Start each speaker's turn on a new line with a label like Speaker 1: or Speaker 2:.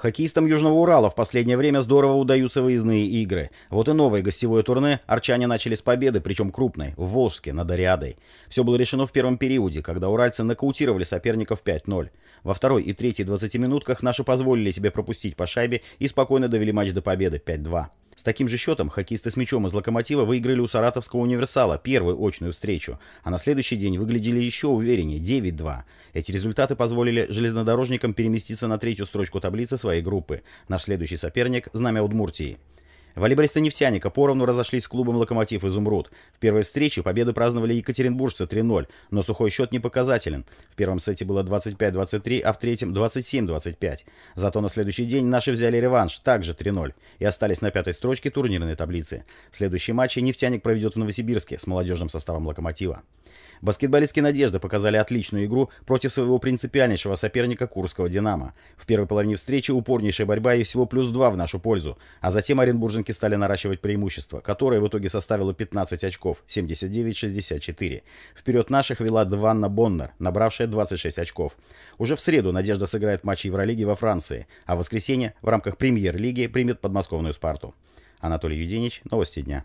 Speaker 1: Хоккеистам Южного Урала в последнее время здорово удаются выездные игры. Вот и новое гостевое турне арчане начали с победы, причем крупной, в Волжске, над Ариадой. Все было решено в первом периоде, когда уральцы нокаутировали соперников 5-0. Во второй и третьей 20 минутках наши позволили себе пропустить по шайбе и спокойно довели матч до победы 5-2. С таким же счетом хоккеисты с мячом из «Локомотива» выиграли у Саратовского «Универсала» первую очную встречу, а на следующий день выглядели еще увереннее – 9-2. Эти результаты позволили железнодорожникам переместиться на третью строчку таблицы своей группы. Наш следующий соперник – знамя Удмуртии. Волейболисты «Нефтяника» поровну разошлись с клубом «Локомотив» «Изумруд». В первой встрече победу праздновали екатеринбуржцы 3-0, но сухой счет не показателен. В первом сете было 25-23, а в третьем 27-25. Зато на следующий день наши взяли реванш, также 3-0, и остались на пятой строчке турнирной таблицы. Следующий матч «Нефтяник» проведет в Новосибирске с молодежным составом «Локомотива». Баскетболистки «Надежды» показали отличную игру против своего принципиальнейшего соперника Курского «Динамо». В первой половине встречи упорнейшая борьба и всего плюс два в нашу пользу, а затем оренбурженки все-таки стали наращивать преимущество, которое в итоге составило 15 очков, 79-64. Вперед наших вела Дванна Боннер, набравшая 26 очков. Уже в среду Надежда сыграет матч Евролиги во Франции, а в воскресенье в рамках премьер-лиги примет подмосковную «Спарту». Анатолий Юдинич, Новости дня.